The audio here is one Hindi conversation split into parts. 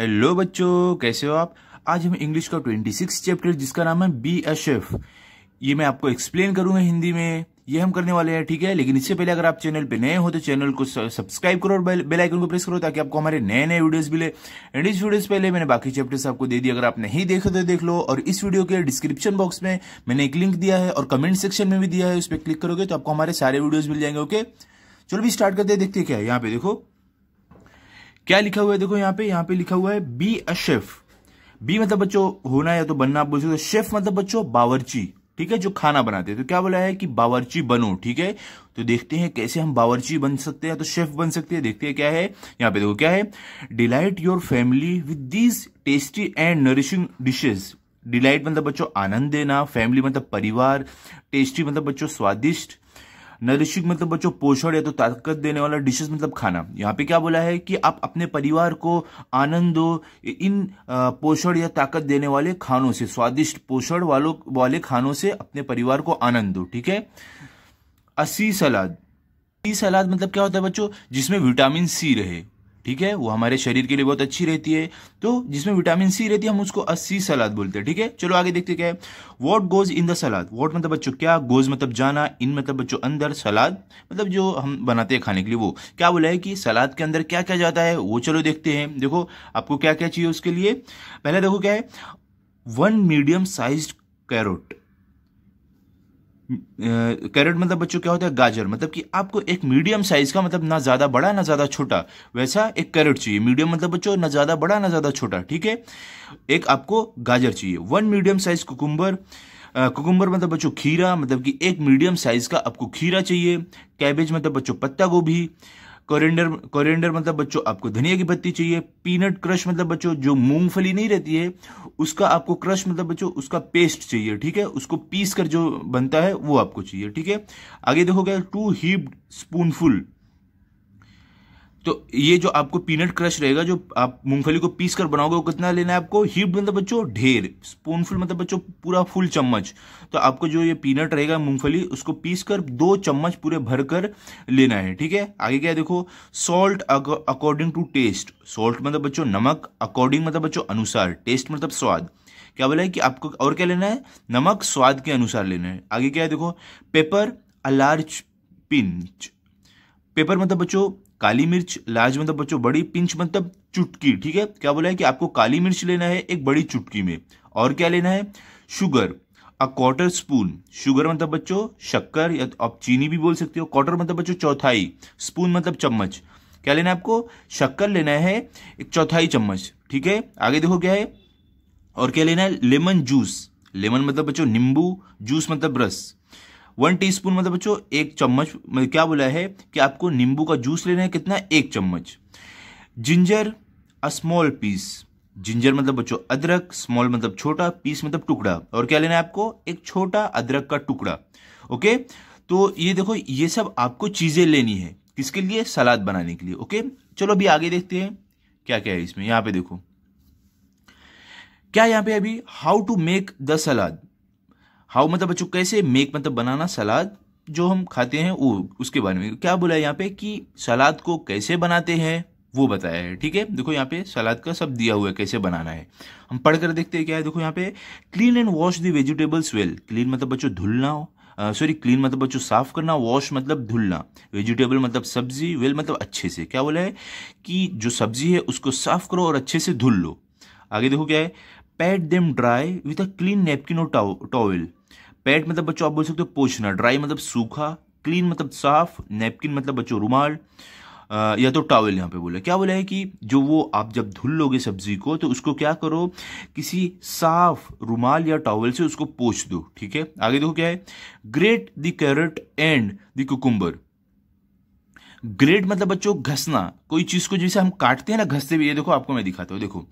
हेलो बच्चों कैसे हो आप आज हम इंग्लिश का 26 चैप्टर जिसका नाम है बी एस एफ ये मैं आपको एक्सप्लेन करूंगा हिंदी में ये हम करने वाले हैं ठीक है लेकिन इससे पहले अगर आप चैनल पे नए हो तो चैनल को सब्सक्राइब करो और बेल आइकन को प्रेस करो ताकि आपको हमारे नए नए वीडियोस मिले एंड इस वीडियो से पहले मैंने बाकी चैप्टर्स आपको दे दिए अगर आप नहीं देखे तो देख लो और इस वीडियो के डिस्क्रिप्शन बॉक्स में मैंने एक लिंक दिया है और कमेंट सेक्शन में भी दिया है उस पर क्लिक करोगे तो आपको हमारे सारे वीडियोज मिल जाएंगे ओके चलो भी स्टार्ट करते हैं देखते क्या है यहाँ पे देखो क्या लिखा हुआ है देखो यहाँ पे यहाँ पे लिखा हुआ है बी अ शेफ बी मतलब बच्चों होना या तो बनना आप बोल सकते हो शेफ मतलब बच्चों बावरची ठीक है जो खाना बनाते हैं तो क्या बोला है कि बावरची बनो ठीक है तो देखते हैं कैसे हम बावरची बन सकते हैं तो शेफ बन सकते हैं देखते हैं क्या है यहाँ पे देखो क्या है delight your family with these tasty and nourishing dishes delight मतलब बच्चों आनंद देना फैमिली मतलब परिवार टेस्टी मतलब बच्चों स्वादिष्ट नरिशिक मतलब बच्चों पोषण या तो ताकत देने वाला डिशेस मतलब खाना यहाँ पे क्या बोला है कि आप अपने परिवार को आनंद दो इन पोषण या ताकत देने वाले खानों से स्वादिष्ट पोषण वालों वाले खानों से अपने परिवार को आनंद दो ठीक है असी सलाद असी सलाद मतलब क्या होता है बच्चों जिसमें विटामिन सी रहे ठीक है वो हमारे शरीर के लिए बहुत अच्छी रहती है तो जिसमें विटामिन सी रहती है हम उसको अस्सी सलाद बोलते हैं ठीक है चलो आगे देखते क्या है what goes in the salad what मतलब बच्चों क्या गोज मतलब जाना इन मतलब बच्चों अंदर सलाद मतलब जो हम बनाते हैं खाने के लिए वो क्या बोला है कि सलाद के अंदर क्या क्या जाता है वो चलो देखते हैं देखो आपको क्या क्या चाहिए उसके लिए पहले देखो क्या है one medium size carrot carrot मतलब बच्चों क्या होता है गाजर मतलब कि आपको एक मीडियम साइज का मतलब ना ज़्यादा बड़ा ना ज़्यादा छोटा वैसा एक कैरेट चाहिए मीडियम मतलब बच्चों ना ज़्यादा बड़ा ना ज़्यादा छोटा ठीक है एक आपको गाजर चाहिए one medium size cucumber cucumber मतलब बच्चों खीरा मतलब कि एक मीडियम साइज का आपको खीरा चाहिए कैबेज मतलब बच्चों पत्ता गोभी कोरिएंडर कोरिएंडर मतलब बच्चों आपको धनिया की पत्ती चाहिए पीनट क्रश मतलब बच्चों जो मूंगफली नहीं रहती है उसका आपको क्रश मतलब बच्चों उसका पेस्ट चाहिए ठीक है उसको पीस कर जो बनता है वो आपको चाहिए ठीक है आगे देखोगे टू हीप्ड स्पूनफुल तो ये जो आपको पीनट क्रश रहेगा जो आप मूंगफली को पीस कर बनाओगे वो कितना लेना है आपको हीप मतलब बच्चों ढेर स्पूनफुल मतलब बच्चों पूरा फुल चम्मच तो आपको जो ये पीनट रहेगा मूंगफली उसको पीस कर दो चम्मच पूरे भर कर लेना है ठीक है आगे क्या देखो salt according to taste salt मतलब बच्चों नमक अकॉर्डिंग मतलब बच्चों अनुसार टेस्ट मतलब स्वाद क्या बोला है कि आपको और क्या लेना है नमक स्वाद के अनुसार लेना है आगे क्या है देखो pepper a large pinch pepper मतलब बच्चों काली मिर्च लार्ज मतलब बच्चों बड़ी पिंच मतलब चुटकी ठीक है क्या बोला है कि आपको काली मिर्च लेना है एक बड़ी चुटकी में और क्या लेना है sugar a quarter spoon sugar मतलब बच्चों शक्कर या आप चीनी भी बोल सकते हो क्वार्टर मतलब बच्चों चौथाई स्पून मतलब चम्मच क्या लेना है आपको शक्कर लेना है एक चौथाई चम्मच ठीक है आगे देखो क्या है और क्या लेना है लेमन जूस लेमन मतलब बच्चों नींबू जूस मतलब रस वन टीस्पून मतलब बच्चों एक चम्मच मतलब क्या बोला है कि आपको नींबू का जूस लेना है कितना एक चम्मच ginger a small piece ginger मतलब बच्चों अदरक स्मॉल मतलब छोटा पीस मतलब टुकड़ा और क्या लेना है आपको एक छोटा अदरक का टुकड़ा ओके तो ये देखो ये सब आपको चीज़ें लेनी है किसके लिए सलाद बनाने के लिए ओके चलो अभी आगे देखते हैं क्या क्या है इसमें यहां पे देखो क्या यहां पे अभी how to make the salad how मतलब बच्चों कैसे मेक मतलब बनाना सलाद जो हम खाते हैं वो उसके बारे में क्या बोला है यहाँ पे कि सलाद को कैसे बनाते हैं वो बताया है ठीक है देखो यहाँ पे सलाद का सब दिया हुआ है कैसे बनाना है हम पढ़ कर देखते हैं क्या है देखो यहाँ पे clean and wash the vegetables well clean मतलब बच्चों धुलना हो सॉरी क्लीन मतलब बच्चों साफ करना वॉश मतलब धुलना वेजिटेबल मतलब सब्जी वेल मतलब अच्छे से क्या बोला है कि जो सब्जी है उसको साफ करो और अच्छे से धुल लो आगे देखो क्या है pat them dry with a clean napkin और टॉवेल पैट मतलब बच्चों आप बोल सकते हो पोछना ड्राई मतलब सूखा क्लीन मतलब साफ नेपकिन मतलब बच्चों रुमाल या तो टावल यहाँ पे बोला क्या बोला है कि जो वो आप जब धुल लोगे सब्जी को तो उसको क्या करो किसी साफ रुमाल या टावल से उसको पोछ दो ठीक है आगे देखो क्या है grate the carrot and the cucumber grate मतलब बच्चों घसना कोई चीज़ को जैसे हम काटते हैं ना घसते हुए ये देखो आपको मैं दिखाता हूँ देखो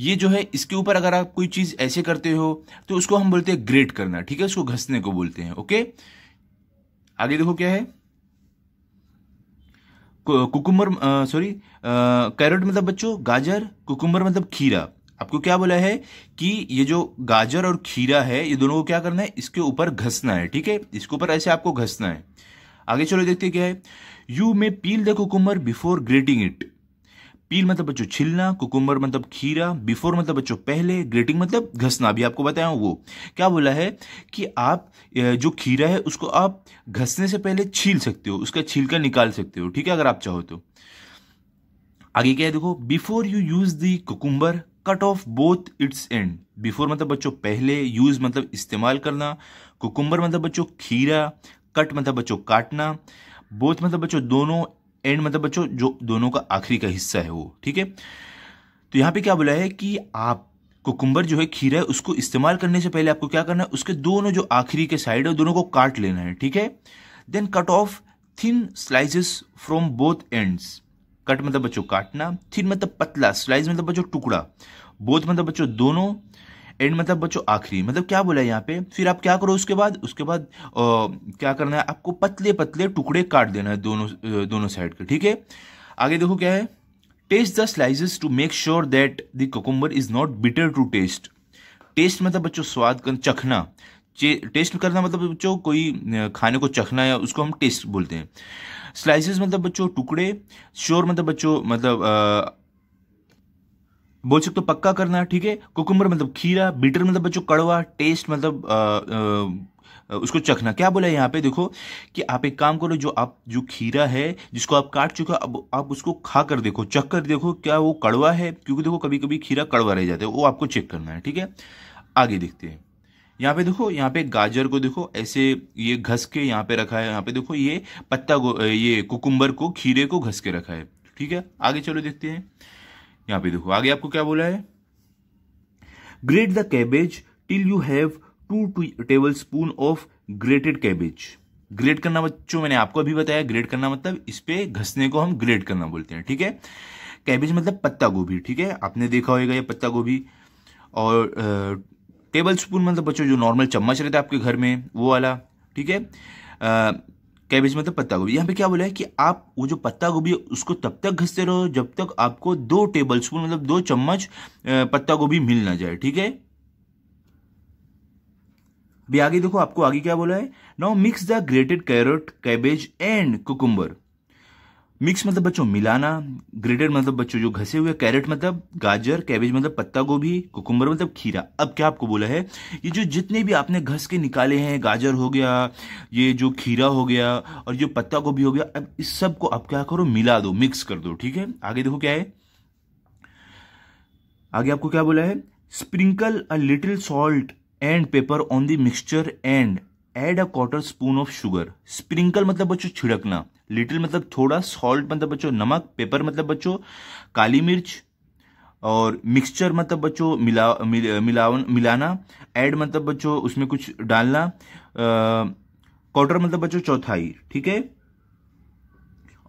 ये जो है इसके ऊपर अगर आप कोई चीज़ ऐसे करते हो तो उसको हम बोलते हैं ग्रेड करना ठीक है उसको घसने को बोलते हैं ओके आगे देखो क्या है कुकुम्बर सॉरी कैरेट मतलब बच्चों गाजर कुकुम्बर मतलब खीरा आपको क्या बोला है कि ये जो गाजर और खीरा है ये दोनों को क्या करना है इसके ऊपर घसना है ठीक है इसके ऊपर ऐसे आपको घसना है आगे चलो देखते क्या है you may peel the cucumber before grating it peel मतलब बच्चों छिलना कुकुम्बर मतलब खीरा बिफोर मतलब बच्चों पहले ग्रेटिंग मतलब घसना अभी आपको बताया हूं वो क्या बोला है कि आप जो खीरा है उसको आप घसने से पहले छील सकते हो उसका छिलका निकाल सकते हो ठीक है अगर आप चाहो तो आगे क्या है देखो before you use the cucumber cut off both its end before मतलब बच्चों पहले यूज मतलब इस्तेमाल करना कुकुम्बर मतलब बच्चों खीरा कट मतलब बच्चों काटना बोथ मतलब बच्चों दोनों एंड मतलब बच्चों जो दोनों का आखिरी का हिस्सा है वो ठीक है तो यहां पे क्या बोला है कि आप कुकुम्बर जो है खीरा है उसको इस्तेमाल करने से पहले आपको क्या करना है उसके दोनों जो आखिरी के साइड है दोनों को काट लेना है ठीक है then cut off thin slices from both ends cut मतलब बच्चों काटना थिन मतलब पतला स्लाइस मतलब बच्चों टुकड़ा बोथ मतलब बच्चों दोनों एंड मतलब बच्चों आखिरी मतलब क्या बोला है यहाँ पे फिर आप क्या करो उसके बाद उसके बाद आ, क्या करना है आपको पतले पतले टुकड़े काट देना है दोनों दोनों साइड के ठीक है आगे देखो क्या है taste the slices to make sure that the cucumber is not bitter to taste taste मतलब बच्चों स्वाद कर चखना टेस्ट करना मतलब बच्चों कोई खाने को चखना या उसको हम टेस्ट बोलते हैं स्लाइसेस मतलब बच्चों टुकड़े श्योर मतलब बच्चों मतलब आ, बोल सकते हो पक्का करना ठीक है कुकुम्बर मतलब खीरा बीटर मतलब बच्चों कड़वा टेस्ट मतलब आ, आ, उसको चखना क्या बोला यहाँ पे देखो कि आप एक काम करो जो आप जो खीरा है जिसको आप काट चुके हो अब आप उसको खा कर देखो चख कर देखो क्या वो कड़वा है क्योंकि देखो कभी कभी खीरा कड़वा रह जाता है वो आपको चेक करना है ठीक है आगे देखते हैं यहाँ पे देखो यहाँ पे गाजर को देखो ऐसे ये घस के यहाँ पे रखा है यहाँ पे देखो ये पत्ता को ये कुकुम्बर को खीरे को घस के रखा है ठीक है आगे चलो देखते हैं यहां पे देखो आगे आपको क्या बोला है grate the cabbage till you have two tablespoon of grated cabbage grate करना बच्चों मैंने आपको अभी बताया ग्रेट करना मतलब इस पे घसने को हम ग्रेट करना बोलते हैं ठीक है कैबेज मतलब पत्ता गोभी ठीक है आपने देखा होगा ये पत्ता गोभी और टेबल स्पून मतलब बच्चों जो नॉर्मल चम्मच रहता है आपके घर में वो वाला ठीक है कैबेज मतलब तो पत्ता गोभी यहाँ पे क्या बोला है कि आप वो जो पत्ता गोभी है उसको तब तक घसते रहो जब तक आपको दो टेबल स्पून मतलब दो चम्मच पत्ता गोभी मिल ना जाए ठीक है अभी आगे देखो आपको आगे क्या बोला है now mix the grated carrot cabbage and cucumber mix मतलब बच्चों मिलाना ग्रेडेड मतलब बच्चों जो घसे हुए कैरेट मतलब गाजर कैबेज मतलब पत्ता गोभी कुकुम्बर मतलब खीरा अब क्या आपको बोला है ये जो जितने भी आपने घस के निकाले हैं गाजर हो गया ये जो खीरा हो गया और जो पत्ता गोभी हो गया अब इस सब को आप क्या करो मिला दो मिक्स कर दो ठीक है आगे देखो क्या है आगे आपको क्या बोला है sprinkle a little salt and pepper on the mixture and add a quarter spoon of sugar sprinkle मतलब बच्चों छिड़कना लिटिल मतलब थोड़ा सॉल्ट मतलब बच्चों नमक पेपर मतलब बच्चों काली मिर्च और मिक्सचर मतलब बच्चों मिला मिलावन मिला, मिलाना ऐड मतलब बच्चों उसमें कुछ डालना क्वार्टर मतलब बच्चों चौथाई ठीक है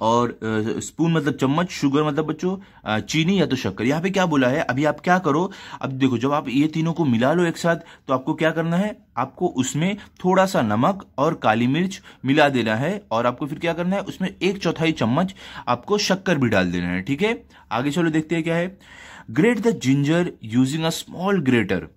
और स्पून मतलब चम्मच शुगर मतलब बच्चों चीनी या तो शक्कर यहाँ पे क्या बोला है अभी आप क्या करो अब देखो जब आप ये तीनों को मिला लो एक साथ तो आपको क्या करना है आपको उसमें थोड़ा सा नमक और काली मिर्च मिला देना है और आपको फिर क्या करना है उसमें एक चौथाई चम्मच आपको शक्कर भी डाल देना है ठीक है आगे चलो देखते हैं क्या है grate the ginger using a small grater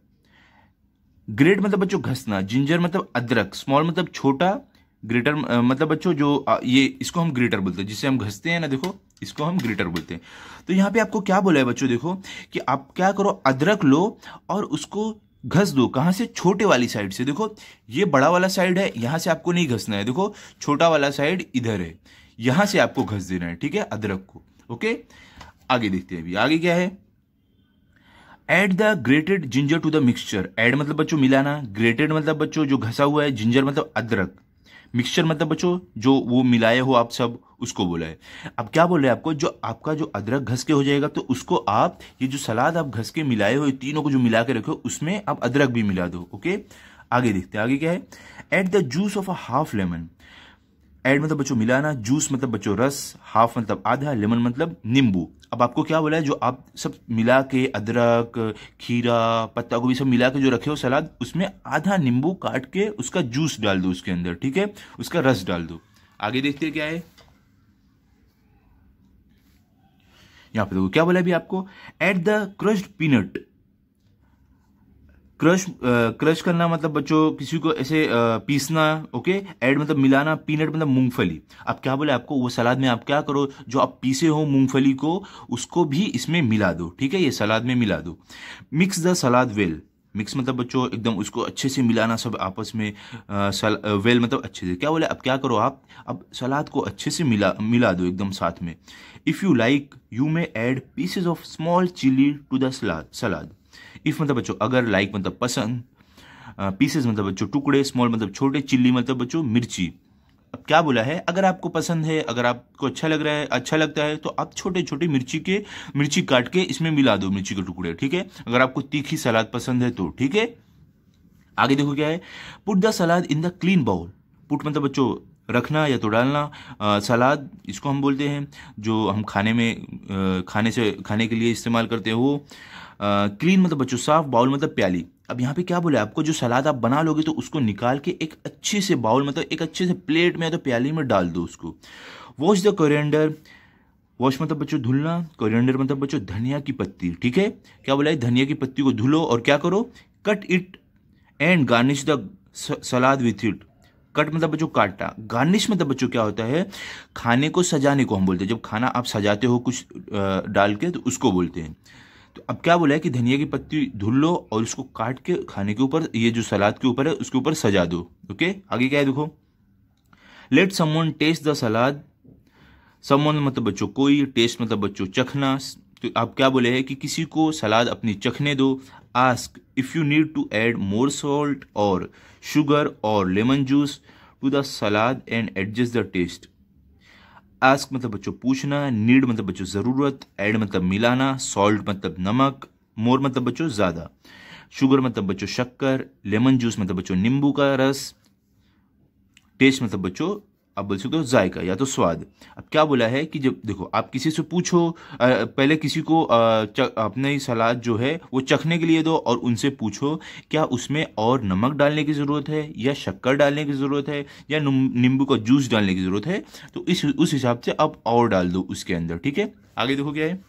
grate मतलब बच्चों घसना जिंजर मतलब अदरक स्मॉल मतलब छोटा ग्रेटर मतलब बच्चों जो ये इसको हम ग्रेटर बोलते हैं जिसे हम घसते हैं ना देखो इसको हम ग्रेटर बोलते हैं तो यहाँ पे आपको क्या बोला है बच्चों देखो कि आप क्या करो अदरक लो और उसको घस दो कहाँ से छोटे वाली साइड से देखो ये बड़ा वाला साइड है यहाँ से आपको नहीं घसना है देखो छोटा वाला साइड इधर है यहाँ से आपको घस देना है ठीक है अदरक को ओके आगे देखते हैं अभी आगे क्या है add the grated ginger to the mixture add मतलब बच्चों मिलाना ग्रेटेड मतलब बच्चों जो घसा हुआ है जिंजर मतलब अदरक मिक्सचर मतलब बच्चों जो वो मिलाए हो आप सब उसको बोला है अब क्या बोल रहे हैं आपको जो आपका जो अदरक घस के हो जाएगा तो उसको आप ये जो सलाद आप घस के मिलाए हो ये तीनों को जो मिला के रखे उसमें आप अदरक भी मिला दो ओके आगे देखते हैं आगे क्या है add the juice of a half lemon add मतलब बच्चों मिलाना जूस मतलब बच्चों रस हाफ मतलब आधा लेमन मतलब नींबू अब आपको क्या बोला है जो आप सब मिला के अदरक खीरा पत्ता गोभी सब मिला के जो रखे हो सलाद उसमें आधा नींबू काट के उसका जूस डाल दो उसके अंदर ठीक है उसका रस डाल दो आगे देखते हैं क्या है यहाँ पे देखो क्या बोला अभी आपको add the crushed peanut crush crush uh, करना मतलब बच्चों किसी को ऐसे uh, पीसना ओके एड मतलब मिलाना पीनट मतलब मूंगफली अब क्या बोले आपको वो सलाद में आप क्या करो जो आप पीसे हो मूंगफली को उसको भी इसमें मिला दो ठीक है ये सलाद में मिला दो mix the salad well mix मतलब बच्चों एकदम उसको अच्छे से मिलाना सब आपस में आ, सल, वेल मतलब अच्छे से क्या बोले अब क्या करो आप अब सलाद को अच्छे से मिला मिला दो एकदम साथ में if you like you may add pieces of small chilli to the salad salad if मतलब बच्चों अगर लाइक मतलब पसंद पीसेस मतलब बच्चों टुकड़े स्मॉल मतलब छोटे चिल्ली मतलब बच्चों मिर्ची अब क्या बोला है अगर आपको पसंद है अगर आपको अच्छा लग रहा है अच्छा लगता है तो आप छोटे छोटे मिर्ची के मिर्ची काट के इसमें मिला दो मिर्ची के टुकड़े ठीक है अगर आपको तीखी सलाद पसंद है तो ठीक है आगे देखो क्या है put the salad in the clean bowl put मतलब बच्चों रखना या तो डालना सलाद इसको हम बोलते हैं जो हम खाने में आ, खाने से खाने के लिए इस्तेमाल करते हो क्लीन मतलब बच्चों साफ बाउल मतलब प्याली अब यहाँ पे क्या बोला आपको जो सलाद आप बना लोगे तो उसको निकाल के एक अच्छे से बाउल मतलब एक अच्छे से प्लेट में या तो प्याली में डाल दो उसको वॉश द कोरिएंडर वॉश मतलब बच्चों धुलना कोरिएंडर मतलब बच्चों धनिया की पत्ती ठीक है क्या बोला है धनिया की पत्ती को धुलो और क्या करो cut it and garnish the salad with it cut मतलब बच्चों काटा गार्निश मतलब बच्चों क्या होता है खाने को सजाने को हम बोलते हैं जब खाना आप सजाते हो कुछ डाल के तो उसको बोलते हैं तो अब क्या बोला है कि धनिया की पत्ती धुल लो और उसको काट के खाने के ऊपर ये जो सलाद के ऊपर है उसके ऊपर सजा दो ओके आगे क्या है देखो let someone taste the salad someone मतलब बच्चों कोई टेस्ट मतलब बच्चों चखना तो आप क्या बोले हैं कि किसी को सलाद अपनी चखने दो ask if you need to add more salt और शुगर और lemon juice to the salad and adjust the taste ask मतलब बच्चों पूछना नीड मतलब बच्चों ज़रूरत एड मतलब मिलाना सॉल्ट मतलब नमक मोर मतलब बच्चों ज़्यादा शुगर मतलब बच्चों शक्कर लेमन जूस मतलब बच्चों नींबू का रस टेस्ट मतलब बच्चों आप बोल सकते हो जायका या तो स्वाद अब क्या बोला है कि जब देखो आप किसी से पूछो पहले किसी को अपने सलाद जो है वो चखने के लिए दो और उनसे पूछो क्या उसमें और नमक डालने की ज़रूरत है या शक्कर डालने की ज़रूरत है या नींबू का जूस डालने की ज़रूरत है तो इस उस हिसाब से आप और डाल दो उसके अंदर ठीक है आगे देखो क्या है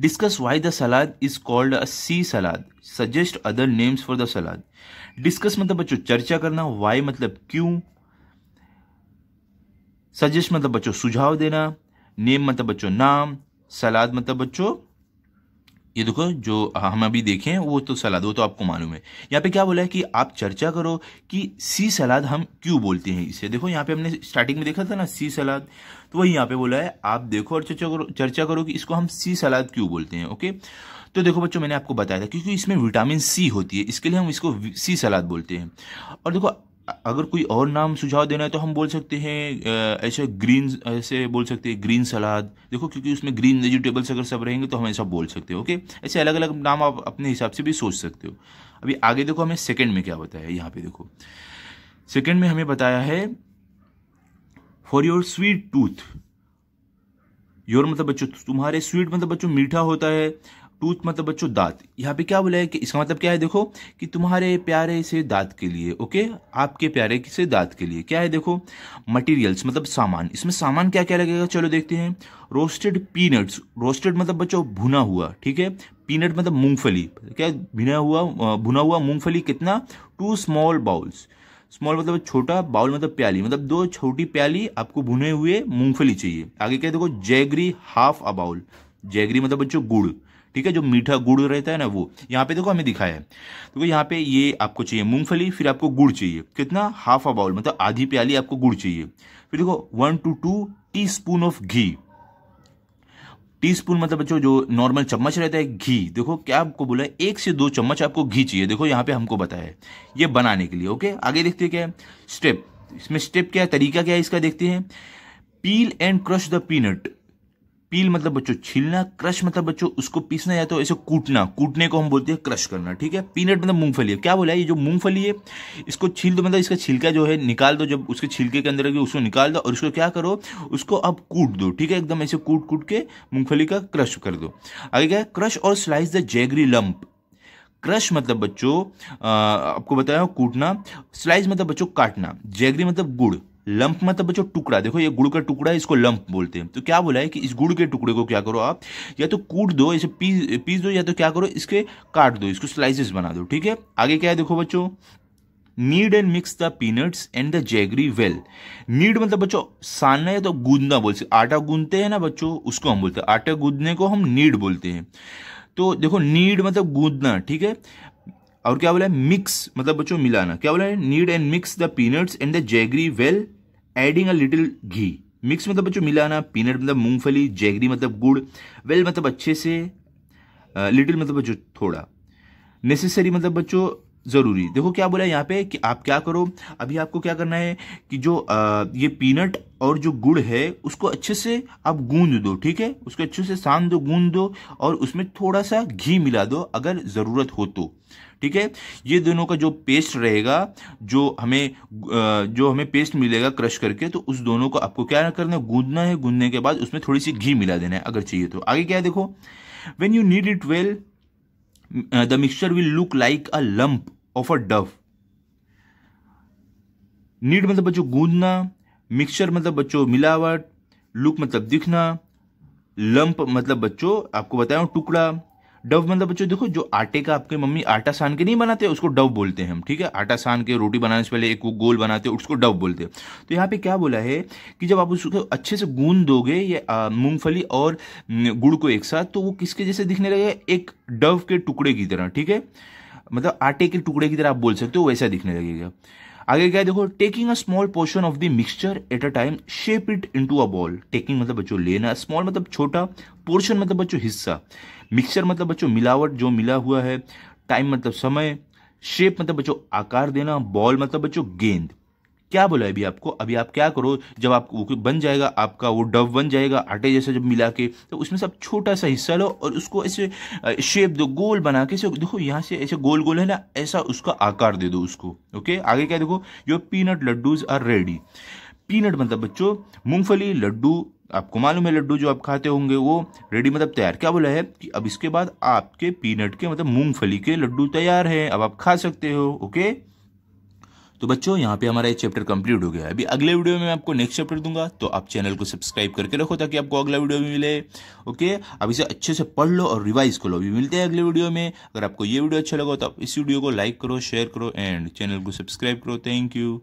discuss why the salad is called a C salad suggest other names for the salad discuss मतलब बच्चों चर्चा करना वाई मतलब क्यों सजेस्ट मतलब बच्चों सुझाव देना नेम मतलब बच्चों नाम सलाद मतलब बच्चों ये देखो जो हम अभी देखें वो तो सलाद वो तो आपको मालूम है यहाँ पे क्या बोला है कि आप चर्चा करो कि सी सलाद हम क्यों बोलते हैं इसे देखो यहाँ पे हमने स्टार्टिंग में देखा था ना सी सलाद तो वही यहाँ पे बोला है आप देखो और चर्चा करो चर्चा करो कि इसको हम सी सलाद क्यों बोलते हैं ओके तो देखो बच्चों मैंने आपको बताया था क्योंकि इसमें विटामिन सी होती है इसके लिए हम इसको सी सलाद बोलते हैं और देखो अगर कोई और नाम सुझाव देना है तो हम बोल सकते हैं ऐसे ग्रीन ऐसे बोल सकते हैं ग्रीन सलाद देखो क्योंकि उसमें ग्रीन वेजिटेबल्स अगर सब रहेंगे तो हम ऐसा बोल सकते हो ओके ऐसे अलग अलग नाम आप अपने हिसाब से भी सोच सकते हो अभी आगे देखो हमें सेकेंड में क्या बताया यहाँ पे देखो सेकेंड में हमें बताया है for your sweet tooth your मतलब बच्चों तुम्हारे स्वीट मतलब बच्चों मीठा होता है टूथ मतलब बच्चों दांत यहाँ पे क्या बोला है कि इसका मतलब क्या है देखो कि तुम्हारे प्यारे से दांत के लिए ओके आपके प्यारे से दांत के लिए क्या है देखो मटेरियल्स मतलब सामान इसमें सामान क्या क्या लगेगा चलो देखते हैं रोस्टेड पीनट्स रोस्टेड मतलब बच्चों भुना हुआ ठीक है पीनट मतलब मूंगफली क्या भिना हुआ भुना हुआ मूंगफली कितना टू स्मॉल बाउल्स स्मॉल मतलब छोटा बाउल मतलब प्याली मतलब दो छोटी प्याली आपको भुने हुए मूंगफली चाहिए आगे क्या देखो jaggery half a bowl jaggery मतलब बच्चों गुड़ ठीक है जो मीठा गुड़ रहता है ना वो यहाँ पे देखो हमें दिखाया है देखो यहाँ पे ये आपको चाहिए मूंगफली फिर आपको गुड़ चाहिए कितना हाफ अ बाउल मतलब आधी प्याली आपको गुड़ चाहिए फिर देखो one to two teaspoon of ghee teaspoon मतलब बच्चों जो नॉर्मल चम्मच रहता है घी देखो क्या आपको बोला है एक से दो चम्मच आपको घी चाहिए देखो यहाँ पे हमको बताया है ये बनाने के लिए ओके आगे देखते हैं क्या है स्टेप इसमें स्टेप क्या है तरीका क्या है इसका देखते हैं peel and crush the peanut peel मतलब बच्चों छीलना क्रश मतलब बच्चों उसको पीसना या तो ऐसे कूटना कूटने को हम बोलते हैं क्रश करना ठीक है पीनट मतलब मूंगफली है क्या बोला ये जो मूंगफली है इसको छील दो मतलब इसका छिलका जो है निकाल दो जब उसके छिलके के अंदर उसको निकाल दो और उसको क्या करो उसको अब कूट दो ठीक है एकदम ऐसे कूट कूट के मूंगफली का क्रश कर दो आगे क्या है क्रश और slice the jaggery lump crush मतलब बच्चों आपको बताया कूटना स्लाइस मतलब बच्चों काटना जैगरी मतलब गुड़ लंप मतलब बच्चों टुकड़ा देखो ये गुड़ का टुकड़ा इसको लंप बोलते हैं तो क्या बोला है कि इस गुड़ के टुकड़े को क्या करो आप या तो कूट दो इसे पीस पीस दो या तो क्या करो इसके काट दो इसको स्लाइसेस बना दो ठीक है आगे क्या है देखो बच्चों knead and mix the peanuts and the jaggery well knead मतलब बच्चों सानना या तो गूंदना बोल सकते आटा गूंदते हैं ना बच्चों उसको हम बोलते हैं आटा गूंदने को हम नीड बोलते हैं तो देखो नीड मतलब गूंदना ठीक है और क्या बोला है मिक्स मतलब बच्चों मिलाना क्या बोला है knead and mix the peanuts and the jaggery well adding a little ghee mix मतलब बच्चों मिलाना पीनट मतलब मूंगफली जैगरी मतलब गुड़ वेल मतलब अच्छे से लिटिल मतलब बच्चों थोड़ा नेसेसरी मतलब बच्चों ज़रूरी देखो क्या बोला है यहाँ पे कि आप क्या करो अभी आपको क्या करना है कि जो आ, ये पीनट और जो गुड़ है उसको अच्छे से आप गूंद दो ठीक है उसको अच्छे से सान दो गूंद दो और उसमें थोड़ा सा घी मिला दो अगर ज़रूरत हो तो ठीक है ये दोनों का जो पेस्ट रहेगा जो हमें जो हमें पेस्ट मिलेगा क्रश करके तो उस दोनों को आपको क्या करना है गूंदना है गूंदने के बाद उसमें थोड़ी सी घी मिला देना है अगर चाहिए तो आगे क्या देखो when you knead it well Uh, the mixture will look like a lump of a dough knead मतलब बच्चों गूंदना मिक्सचर मतलब बच्चों मिलावट लुक मतलब दिखना लंप मतलब बच्चों आपको बताया टुकड़ा डव मतलब बच्चों देखो जो आटे का आपके मम्मी आटा सान के नहीं बनाते उसको डव बोलते हैं हम ठीक है आटा सान के रोटी बनाने से पहले एक वो गोल बनाते हैं उसको डव बोलते हैं तो यहाँ पे क्या बोला है कि जब आप उसको अच्छे से गूंद दोगे ये मूंगफली और गुड़ को एक साथ तो वो किसके जैसे दिखने लगेगा एक डव के टुकड़े की तरह ठीक है मतलब आटे के टुकड़े की तरह आप बोल सकते हो वैसा दिखने लगेगा आगे क्या देखो taking a small portion of the mixture at a time shape it into a ball taking मतलब बच्चों लेना स्मॉल मतलब छोटा पोर्शन मतलब बच्चों हिस्सा मिक्सचर मतलब बच्चों मिलावट जो मिला हुआ है टाइम मतलब समय शेप मतलब बच्चों आकार देना बॉल मतलब बच्चों गेंद क्या बोला अभी आपको अभी आप क्या करो जब आप बन जाएगा आपका वो डव बन जाएगा आटे जैसा जब मिला के तो उसमें सब छोटा सा हिस्सा लो और उसको ऐसे शेप दो गोल बना के देखो यहाँ से ऐसे गोल गोल है ना ऐसा उसका आकार दे दो उसको ओके आगे क्या देखो your peanut laddoos are ready peanut मतलब बच्चों मूंगफली लड्डू आपको मालूम है लड्डू जो आप खाते होंगे वो रेडी मतलब तैयार क्या बोला है कि अब इसके बाद आपके पीनट के मतलब मूंगफली के लड्डू तैयार हैं अब आप खा सकते हो ओके तो बच्चों यहाँ पे हमारा ये चैप्टर कंप्लीट हो गया है अभी अगले वीडियो में मैं आपको नेक्स्ट चैप्टर दूंगा तो आप चैनल को सब्सक्राइब करके रखो ताकि आपको अगला वीडियो भी मिले ओके अब इसे अच्छे से पढ़ लो और रिवाइज कर लो अभी मिलते हैं अगले वीडियो में अगर आपको ये वीडियो अच्छा लगा तो आप इस वीडियो को लाइक करो शेयर करो एंड चैनल को सब्सक्राइब करो थैंक यू